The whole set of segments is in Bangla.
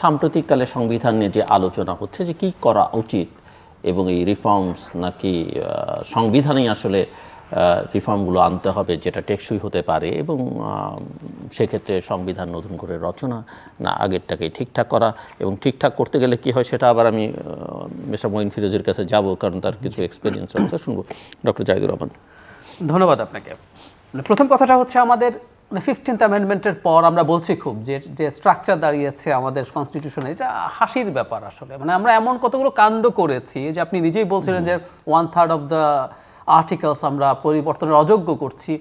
সাম্প্রতিককালে সংবিধান নিয়ে যে আলোচনা হচ্ছে যে কি করা উচিত এবং এই রিফর্মস নাকি সংবিধানেই আসলে রিফর্মগুলো আনতে হবে যেটা টেকসই হতে পারে এবং সেক্ষেত্রে সংবিধান নতুন করে রচনা না আগেরটাকে ঠিকঠাক করা এবং ঠিকঠাক করতে গেলে কি হয় সেটা আবার আমি মিস্টার মঈন ফিরোজের কাছে যাব কারণ তার কিছু এক্সপিরিয়েন্স আছে শুনবো ডক্টর জাহিদুর রহমান ধন্যবাদ আপনাকে প্রথম কথাটা হচ্ছে আমাদের মানে ফিফটিন্থ অ্যামেন্ডমেন্টের পর আমরা বলছি খুব যে যে স্ট্রাকচার দাঁড়িয়েছে আমাদের কনস্টিটিউশনে এটা হাসির ব্যাপার আসলে মানে আমরা এমন কতগুলো কাণ্ড করেছি যে আপনি নিজেই বলছিলেন যে one third of the articles আমরা পরিবর্তনের অযোগ্য করছি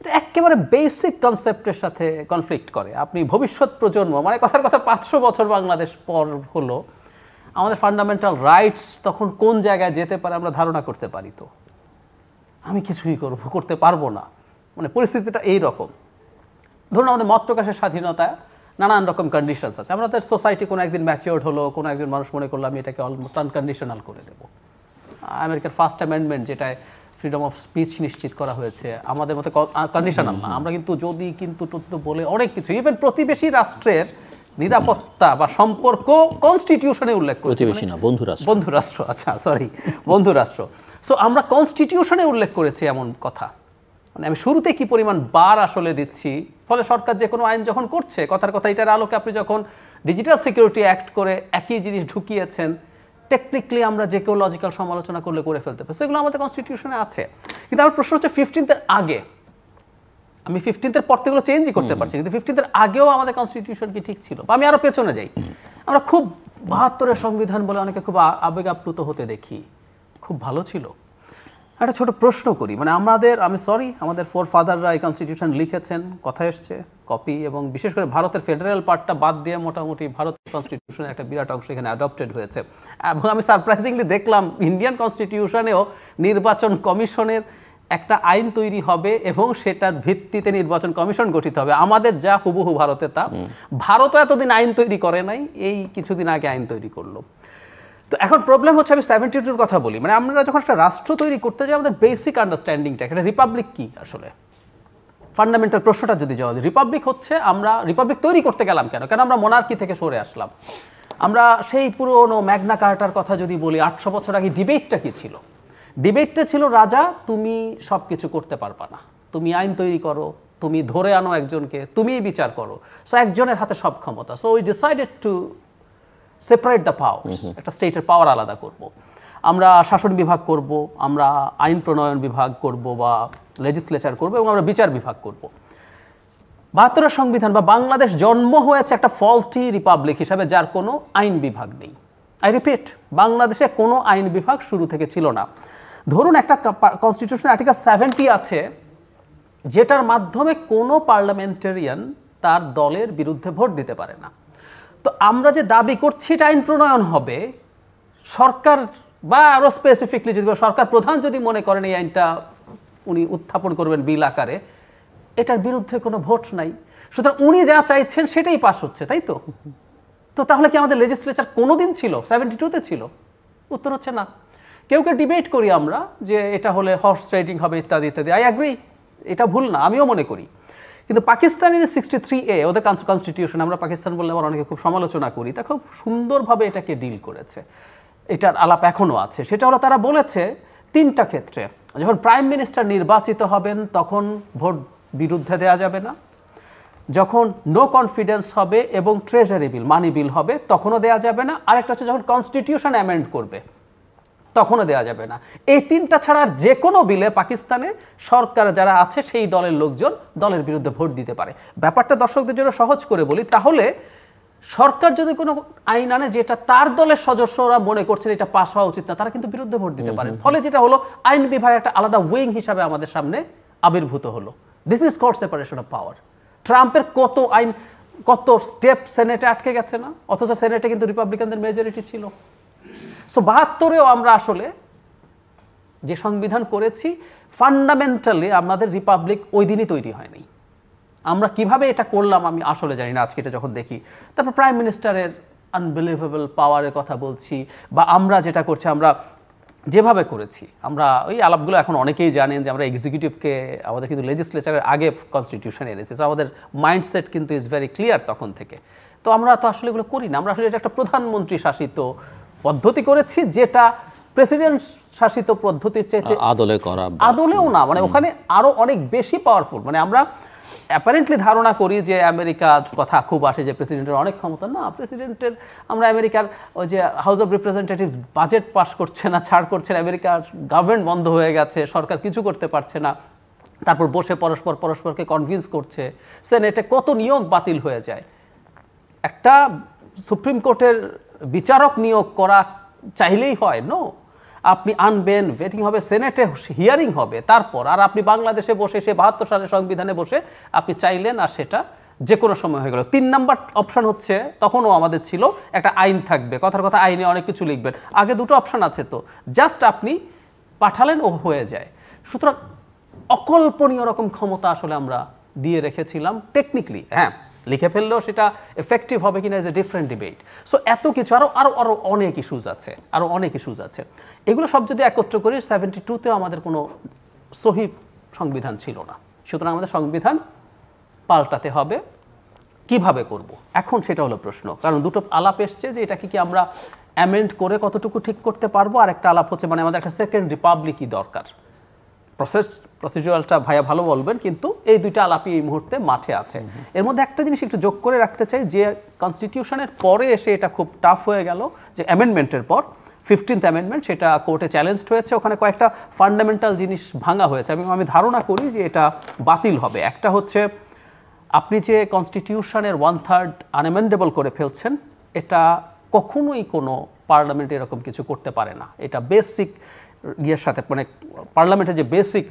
এটা একেবারে বেসিক কনসেপ্টের সাথে কনফ্লিক্ট করে আপনি ভবিষ্যৎ প্রজন্ম মানে কথার কথা পাঁচশো বছর বাংলাদেশ পর হলো আমাদের ফান্ডামেন্টাল রাইটস তখন কোন জায়গায় যেতে পারে আমরা ধারণা করতে পারি তো আমি কিছুই করবো করতে পারবো না মানে পরিস্থিতিটা এই রকম ধরুন আমাদের মত প্রকাশের স্বাধীনতা নানান রকম কন্ডিশনস আছে আমাদের সোসাইটি কোনো একদিন ম্যাচিওর্ড হলো কোনো একজন মানুষ মনে করলো আমি এটাকে অলমোস্ট আনকন্ডিশনাল করে দেব আমেরিকার ফার্স্ট অ্যামেন্ডমেন্ট যেটায় ফ্রিডম অফ স্পিচ নিশ্চিত করা হয়েছে আমাদের মতে কন্ডিশনাল না আমরা কিন্তু যদি কিন্তু তথ্য বলে অনেক কিছু ইভেন প্রতিবেশী রাষ্ট্রের নিরাপত্তা বা সম্পর্ক কনস্টিটিউশনে উল্লেখ করে প্রতিবেশী মানে না বন্ধু রাষ্ট্র আচ্ছা সরি বন্ধু রাষ্ট্র সো আচ্ছা, আমরা কনস্টিটিউশনে উল্লেখ করেছি এমন কথা মানে আমি শুরুতে কি পরিমাণ বার আসলে দিচ্ছি ফলে সরকার যে কোনো আইন যখন করছে কথার কথা এটার আলোকে আপনি যখন ডিজিটাল সিকিউরিটি অ্যাক্ট করে একই জিনিস ঢুকিয়েছেন টেকনিক্যালি আমরা যে কেউ লজিক্যাল সমালোচনা করলে করে ফেলতে পারি সেগুলো আমাদের কনস্টিটিউশনে আছে কিন্তু আমার প্রশ্ন হচ্ছে ফিফটিন্থের আগে আমি ফিফটিনথের পর থেকে চেঞ্জই করতে পারছি কিন্তু ফিফটিনথের আগেও আমাদের কনস্টিটিউশন কি ঠিক ছিল বা আমি আরও পেছনে যাই আমরা খুব বাহাত্তরের সংবিধান বলে অনেকে খুব আবেগ আপ্লুত হতে দেখি খুব ভালো ছিল একটা ছোট প্রশ্ন করি মানে আমাদের আমি সরি আমাদের ফোর ফাদাররা এই কনস্টিটিউশন লিখেছেন কথা এসছে কপি এবং বিশেষ করে ভারতের ফেডারেল পার্টটা বাদ দিয়ে মোটামুটি ভারতের কনস্টিটিউশনের একটা বিরাট অংশ এখানে অ্যাডপ্টেড হয়েছে এবং আমি সারপ্রাইজিংলি দেখলাম ইন্ডিয়ান কনস্টিটিউশনেও নির্বাচন কমিশনের একটা আইন তৈরি হবে এবং সেটার ভিত্তিতে নির্বাচন কমিশন গঠিত হবে আমাদের যা হুবহু ভারতে তা ভারতও এতদিন আইন তৈরি করে নাই এই কিছুদিন আগে আইন তৈরি করলো তো এখন প্রবলেম হচ্ছে আমি সেভেন্টি টুর কথা বলি মানে আমরা যখন একটা রাষ্ট্র তৈরি করতে যাই আমাদের বেসিক আন্ডারস্ট্যান্ডিংটা একটা রিপাবলিক কী আসলে ফান্ডামেন্টাল প্রশ্নটা যদি যাওয়া যায় রিপাবলিক হচ্ছে আমরা রিপাবলিক তৈরি করতে গেলাম কেন কেন আমরা মোনার্কি থেকে সরে আসলাম আমরা সেই পুরনো ম্যাগনা কার্টার কথা যদি বলি আটশো বছর আগে ডিবেটটা কী ছিল ডিবেটটা ছিল রাজা তুমি সব কিছু করতে পারবা না তুমি আইন তৈরি করো তুমি ধরে আনো একজনকে তুমিই বিচার করো সো একজনের হাতে সব ক্ষমতা so we decided to separate the power একটা স্টেটের পাওয়ার আলাদা করব। আমরা শাসন বিভাগ করব আমরা আইন প্রণয়ন বিভাগ করব বা লেজিসলেচার করব এবং আমরা বিচার বিভাগ করব। বাহাত্তরের সংবিধান বা বাংলাদেশ জন্ম হয়েছে একটা ফলটি রিপাবলিক হিসাবে যার কোনো আইন বিভাগ নেই আই রিপিট বাংলাদেশে কোনো আইন বিভাগ শুরু থেকে ছিল না ধরুন একটা কনস্টিটিউশন আর্টিকেল সেভেন্টি আছে যেটার মাধ্যমে কোনো পার্লামেন্টারিয়ান তার দলের বিরুদ্ধে ভোট দিতে পারে না তো আমরা যে দাবি করছি এটা আইন প্রণয়ন হবে সরকার বা আরও স্পেসিফিকলি যদি সরকার প্রধান যদি মনে করেন এই আইনটা উনি উত্থাপন করবেন বিল আকারে এটার বিরুদ্ধে কোনো ভোট নাই সুতরাং উনি যা চাইছেন সেটাই পাস হচ্ছে তাই তো তো তাহলে কি আমাদের লেজিসলেচার কোনো দিন ছিল সেভেন্টি টুতে ছিল উত্তর হচ্ছে না কেউ কেউ ডিবেট করি আমরা যে এটা হলে হর্স রাইডিং হবে ইত্যাদি ইত্যাদি আই অ্যাগ্রি এটা ভুল না আমিও মনে করি কিন্তু পাকিস্তানের সিক্সটি থ্রি এ ওদের কনস্টিটিউশন আমরা পাকিস্তান বললে আবার অনেকে খুব সমালোচনা করি তা খুব সুন্দরভাবে এটাকে ডিল করেছে এটার আলাপ এখনও আছে সেটা হলো তারা বলেছে তিনটা ক্ষেত্রে যখন প্রাইম মিনিস্টার নির্বাচিত হবেন তখন ভোট বিরুদ্ধে দেওয়া যাবে না যখন নো কনফিডেন্স হবে এবং ট্রেজারি বিল মানি বিল হবে তখনও দেওয়া যাবে না আরেকটা হচ্ছে যখন কনস্টিটিউশন অ্যামেন্ড করবে তখনও দেওয়া যাবে না এই তিনটা ছাড়ার যে কোনো বিলে পাকিস্তানে সরকার যারা আছে সেই দলের লোকজন দলের বিরুদ্ধে ভোট দিতে পারে ব্যাপারটা দর্শকদের জন্য সহজ করে বলি তাহলে সরকার যদি কোনো আইন আনে যেটা তার দলের সদস্যরা মনে করছেন এটা পাস হওয়া উচিত না তারা কিন্তু বিরুদ্ধে ভোট দিতে পারেন ফলে যেটা হলো আইন বিভাগ একটা আলাদা উইং হিসাবে আমাদের সামনে আবির্ভূত হলো this is called separation of power ট্রাম্পের কত আইন কত স্টেপ সেনেটে আটকে গেছে না অথচ সেনেটে কিন্তু রিপাবলিকানদের মেজরিটি ছিল সো বাহাত্তরেও আমরা আসলে যে সংবিধান করেছি ফান্ডামেন্টালি আমাদের রিপাবলিক ওই দিনই তৈরি হয়নি আমরা কিভাবে এটা করলাম আমি আসলে জানি না আজকে এটা যখন দেখি তারপর প্রাইম মিনিস্টারের আনবিলিভেবল পাওয়ারের কথা বলছি বা আমরা যেটা করছি আমরা যেভাবে করেছি আমরা ওই আলাপগুলো এখন অনেকেই জানেন যে আমরা এক্সিকিউটিভকে আমাদের কিন্তু লেজিসলেচারের আগে কনস্টিটিউশন এনেছি তো আমাদের মাইন্ডসেট কিন্তু ইজ ভেরি ক্লিয়ার তখন থেকে তো আমরা তো আসলে এগুলো করি না আমরা আসলে এটা একটা প্রধানমন্ত্রী শাসিত পদ্ধতি করেছি যেটা প্রেসিডেন্ট শাসিত পদ্ধতির চাইতে আদলে করা আদলেও না মানে ওখানে আরও অনেক বেশি পাওয়ারফুল মানে আমরা অ্যাপারেন্টলি ধারণা করি যে আমেরিকার কথা খুব আসে যে প্রেসিডেন্টের অনেক ক্ষমতা না প্রেসিডেন্টের আমরা আমেরিকার ওই যে house of representative budget pass করছে না ছাড় করছে না আমেরিকার গভর্নমেন্ট বন্ধ হয়ে গেছে সরকার কিছু করতে পারছে না তারপর বসে পরস্পর পরস্পরকে কনভিন্স করছে সেনেটে কত নিয়োগ বাতিল হয়ে যায় একটা সুপ্রিম কোর্টের বিচারক নিয়োগ করা চাইলেই হয় নো আপনি আনবেন ভেটিং হবে সেনেটে হিয়ারিং হবে তারপর আর আপনি বাংলাদেশে বসে সে বাহাত্তর সালের সংবিধানে বসে আপনি চাইলেন আর সেটা যে কোনো সময় হয়ে গেল তিন নাম্বার অপশান হচ্ছে তখনও আমাদের ছিল একটা আইন থাকবে কথার কথা আইনে অনেক কিছু লিখবেন আগে দুটো অপশান আছে তো জাস্ট আপনি পাঠালেন ও হয়ে যায় সুতরাং অকল্পনীয় রকম ক্ষমতা আসলে আমরা দিয়ে রেখেছিলাম টেকনিক্যালি হ্যাঁ লিখে ফেললেও সেটা এফেক্টিভ হবে কিনা is a different debate so এত কিছু আরও আরও আরও অনেক ইস্যুজ আছে আরও অনেক ইস্যুজ আছে এগুলো সব যদি একত্র করি সেভেন্টি টুতেও আমাদের কোনো সহি সংবিধান ছিল না সুতরাং আমাদের সংবিধান পাল্টাতে হবে কিভাবে করব। এখন সেটা হলো প্রশ্ন কারণ দুটো আলাপ এসছে যে এটাকে কি আমরা অ্যামেন্ড করে কতটুকু ঠিক করতে পারবো আর একটা আলাপ হচ্ছে মানে আমাদের একটা সেকেন্ড রিপাবলিকই দরকার প্রসেস প্রসিডিউরালটা ভাইয়া ভালো বলবেন কিন্তু এই দুইটা আলাপি এই মুহূর্তে মাঠে আছে এর মধ্যে একটা জিনিস একটু যোগ করে রাখতে চাই যে কনস্টিটিউশনের পরে এসে এটা খুব টাফ হয়ে গেল যে অ্যামেন্ডমেন্টের পর ফিফটিন্থ অ্যামেন্ডমেন্ট সেটা কোর্টে চ্যালেঞ্জড হয়েছে ওখানে কয়েকটা ফান্ডামেন্টাল জিনিস ভাঙা হয়েছে আমি আমি ধারণা করি যে এটা বাতিল হবে একটা হচ্ছে আপনি যে কনস্টিটিউশনের ওয়ান থার্ড আনএমেন্ডেবল করে ফেলছেন এটা কখনোই কোনো পার্লামেন্ট এরকম কিছু করতে পারে না এটা বেসিক ইয়ের সাথে মানে পার্লামেন্টের যে বেসিক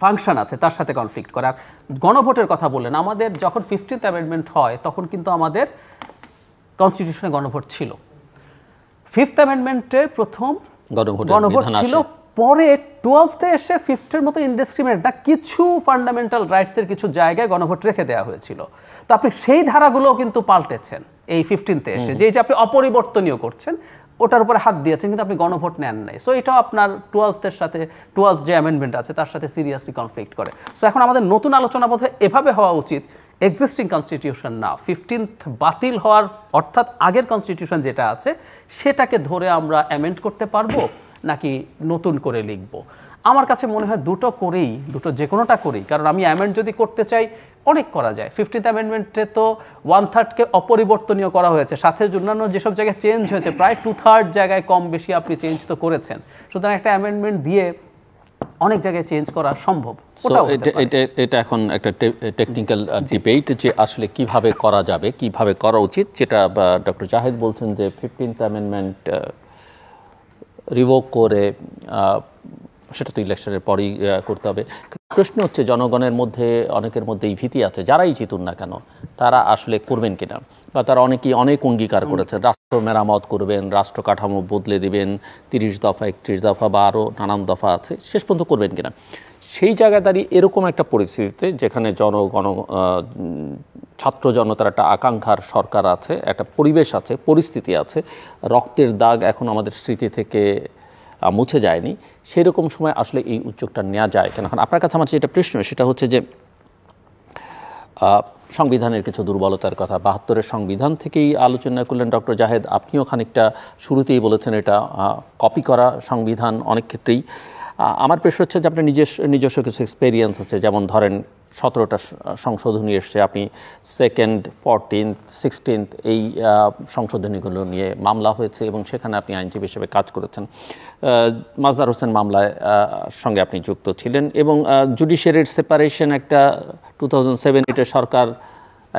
ফাংশন আছে তার সাথে কনফ্লিক্ট করে আর গণভোটের কথা বললেন আমাদের যখন ফিফটিন্থ অ্যামেন্ডমেন্ট হয় তখন কিন্তু আমাদের কনস্টিটিউশনে গণভোট ছিল ফিফথ অ্যামেন্ডমেন্টে প্রথম গণভোট ছিল পরে টুয়েলভতে এসে ফিফথের মতো ইনডিসক্রিমিনেট না কিছু ফান্ডামেন্টাল রাইটসের কিছু জায়গায় গণভোট রেখে দেওয়া হয়েছিল তো আপনি সেই ধারাগুলোও কিন্তু পাল্টেছেন এই ফিফটিনতে এসে যে আপনি অপরিবর্তনীয় করছেন ওটার উপরে হাত দিয়েছেন কিন্তু আপনি গণভোট নেন নাই সো এটাও আপনার টুয়েলথের সাথে টুয়েলভ যে অ্যামেন্ডমেন্ট আছে তার সাথে সিরিয়াসলি কনফ্লিক্ট করে সো এখন আমাদের নতুন আলোচনা বোধ এভাবে হওয়া উচিত এক্সিস্টিং কনস্টিটিউশন না ফিফটিন্থ বাতিল হওয়ার অর্থাৎ আগের কনস্টিটিউশন যেটা আছে সেটাকে ধরে আমরা অ্যামেন্ড করতে পারবো নাকি নতুন করে লিখবো আমার কাছে মনে হয় দুটো করেই দুটো যে কোনোটা করেই কারণ আমি অ্যামেন্ড যদি করতে চাই অনেক করা যায় ফিফটিন্থ অ্যামেন্ডমেন্টে তো ওয়ান থার্ডকে অপরিবর্তনীয় করা হয়েছে সাথে অন্যান্য যেসব জায়গায় চেঞ্জ হয়েছে প্রায় টু থার্ড জায়গায় কম বেশি আপনি চেঞ্জ তো করেছেন সুতরাং একটা অ্যামেন্ডমেন্ট দিয়ে অনেক জায়গায় চেঞ্জ করা সম্ভব এটা এখন একটা টেকনিক্যাল ডিবেট যে আসলে কিভাবে করা যাবে কিভাবে করা উচিত যেটা ডক্টর জাহেদ বলছেন যে ফিফটিন্থ অ্যামেন্ডমেন্ট রিভোক করে সেটা তো ইলেকশনের পরেই করতে হবে প্রশ্ন হচ্ছে জনগণের মধ্যে অনেকের মধ্যে এই ভীতি আছে যারাই জিতুন না কেন তারা আসলে করবেন কিনা বা তারা অনেকেই অনেক অঙ্গীকার করেছেন রাষ্ট্র মেরামত করবেন রাষ্ট্র কাঠামো বদলে দিবেন তিরিশ দফা একত্রিশ দফা বা আরও নানান দফা আছে শেষ পর্যন্ত করবেন কিনা সেই জায়গায় দাঁড়িয়ে এরকম একটা পরিস্থিতিতে যেখানে জনগণ ছাত্র জনতার একটা আকাঙ্ক্ষার সরকার আছে একটা পরিবেশ আছে পরিস্থিতি আছে রক্তের দাগ এখন আমাদের স্মৃতি থেকে মুছে যায়নি সেই রকম সময় আসলে এই উদ্যোগটা নেওয়া যায় কেন এখন আপনার কাছে আমার যেটা প্রশ্ন সেটা হচ্ছে যে সংবিধানের কিছু দুর্বলতার কথা বাহাত্তরের সংবিধান থেকেই আলোচনা করলেন ডক্টর জাহেদ আপনিও খানিকটা শুরুতেই বলেছেন এটা কপি করা সংবিধান অনেক ক্ষেত্রেই আমার প্রেশার হচ্ছে যে আপনার নিজস্ব নিজস্ব কিছু এক্সপেরিয়েন্স আছে যেমন ধরেন সতেরোটা সংশোধনী এসছে আপনি সেকেন্ড ফোরটিন্থ সিক্সটিন্থ এই সংশোধনীগুলো নিয়ে মামলা হয়েছে এবং সেখানে আপনি আইনজীবী হিসেবে কাজ করেছেন মাজদার হোসেন মামলায় সঙ্গে আপনি যুক্ত ছিলেন এবং জুডিশিয়ারির সেপারেশন একটা টু থাউজেন্ড সেভেন সরকার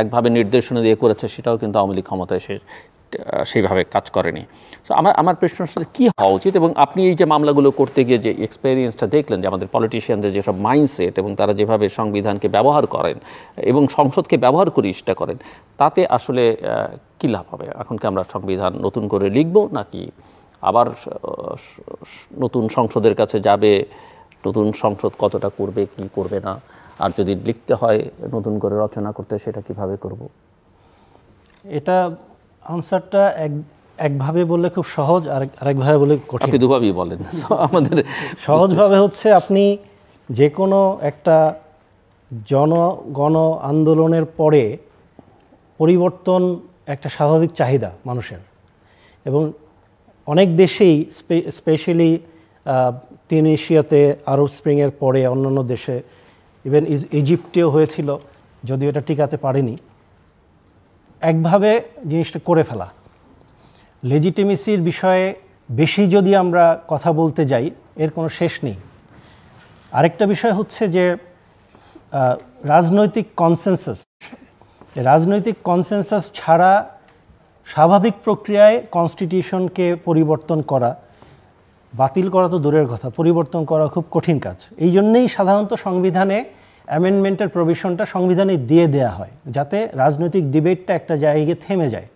একভাবে নির্দেশনা দিয়ে করেছে সেটাও কিন্তু আওয়ামী লীগ ক্ষমতায় সেইভাবে কাজ করেনি সো আমার আমার প্রশ্ন সাথে কী হওয়া উচিত এবং আপনি এই যে মামলাগুলো করতে গিয়ে যে এক্সপেরিয়েন্সটা দেখলেন যে আমাদের পলিটিশিয়ানদের যেসব মাইন্ডসেট এবং তারা যেভাবে সংবিধানকে ব্যবহার করেন এবং সংসদকে ব্যবহার করে সেটা করেন তাতে আসলে কী লাভ হবে এখন কি আমরা সংবিধান নতুন করে লিখব নাকি আবার নতুন সংসদের কাছে যাবে নতুন সংসদ কতটা করবে কি করবে না আর যদি লিখতে হয় নতুন করে রচনা করতে সেটা কিভাবে করব এটা আনসারটা এক একভাবে বললে খুব সহজ আর আরেকভাবে বললে কঠিন আপনি দুভাবেই বলেন আমাদের সহজভাবে হচ্ছে আপনি যে কোনো একটা জনগণ আন্দোলনের পরে পরিবর্তন একটা স্বাভাবিক চাহিদা মানুষের এবং অনেক দেশেই স্পেশালি তিন এশিয়াতে আরব স্প্রিংয়ের পরে অন্যান্য দেশে ইভেন ইজ ইজিপ্টেও হয়েছিল যদিও এটা টিকাতে পারেনি একভাবে জিনিসটা করে ফেলা লেজিটিমেসির বিষয়ে বেশি যদি আমরা কথা বলতে যাই এর কোনো শেষ নেই আরেকটা বিষয় হচ্ছে যে রাজনৈতিক কনসেনসাস রাজনৈতিক কনসেনসাস ছাড়া স্বাভাবিক প্রক্রিয়ায় কনস্টিটিউশনকে পরিবর্তন করা বাতিল করা তো দূরের কথা পরিবর্তন করা খুব কঠিন কাজ এই জন্যেই সাধারণত সংবিধানে অ্যামেন্ডমেন্টের প্রভিশনটা সংবিধানে দিয়ে দেয়া হয় যাতে রাজনৈতিক ডিবেটটা একটা জায়গায় থেমে যায়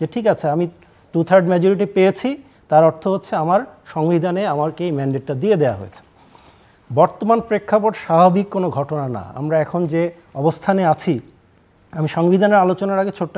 যে ঠিক আছে আমি টু থার্ড মেজরিটি পেয়েছি তার অর্থ হচ্ছে আমার সংবিধানে আমাকে এই ম্যান্ডেটটা দিয়ে দেয়া হয়েছে বর্তমান প্রেক্ষাপট স্বাভাবিক কোনো ঘটনা না আমরা এখন যে অবস্থানে আছি আমি সংবিধানের আলোচনার আগে ছোট্ট